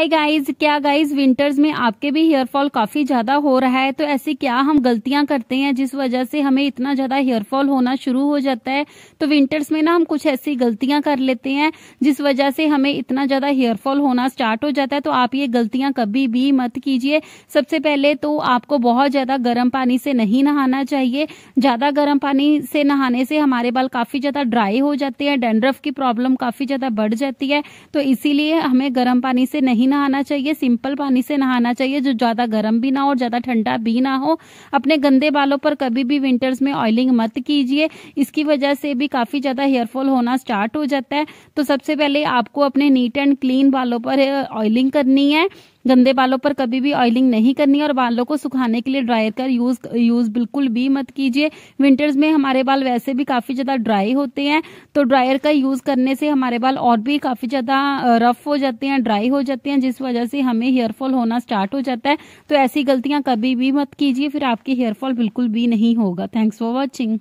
हाय guys क्या guys winters में आपके भी हेयर फॉल काफी ज्यादा हो रहा है तो ऐसी क्या हम गलतियां करते हैं जिस वजह से हमें इतना ज्यादा हेयर फॉल होना शुरू हो जाता है तो विंटर्स में ना हम कुछ ऐसी गलतियां कर लेते हैं जिस वजह से हमें इतना ज्यादा हेयर फॉल होना स्टार्ट हो जाता है तो आप ये गलतियां कभी भी मत कीजिए सबसे पहले तो आपको बहुत ज्यादा गर्म पानी से नहीं नहाना चाहिए ज्यादा गर्म पानी से नहाने से हमारे बाल काफी ज्यादा ड्राई हो जाते हैं डेंड्रफ की प्रॉब्लम काफी ज्यादा बढ़ जाती है तो इसीलिए हमें गर्म पानी से नहीं नहाना चाहिए सिंपल पानी से नहाना चाहिए जो ज्यादा गर्म भी ना हो ज्यादा ठंडा भी ना हो अपने गंदे बालों पर कभी भी विंटर्स में ऑयलिंग मत कीजिए इसकी वजह से भी काफी ज्यादा हेयरफॉल होना स्टार्ट हो जाता है तो सबसे पहले आपको अपने नीट एंड क्लीन बालों पर ऑयलिंग करनी है गंदे बालों पर कभी भी ऑयलिंग नहीं करनी और बालों को सुखाने के लिए ड्रायर का यूज यूज बिल्कुल भी मत कीजिए विंटर्स में हमारे बाल वैसे भी काफी ज्यादा ड्राई होते हैं तो ड्रायर का यूज करने से हमारे बाल और भी काफी ज्यादा रफ हो जाते हैं ड्राई हो जाते हैं जिस वजह से हमें हेयरफॉल होना स्टार्ट हो जाता है तो ऐसी गलतियां कभी भी मत कीजिए फिर आपकी हेयरफॉल बिल्कुल भी नहीं होगा थैंक्स फॉर वॉचिंग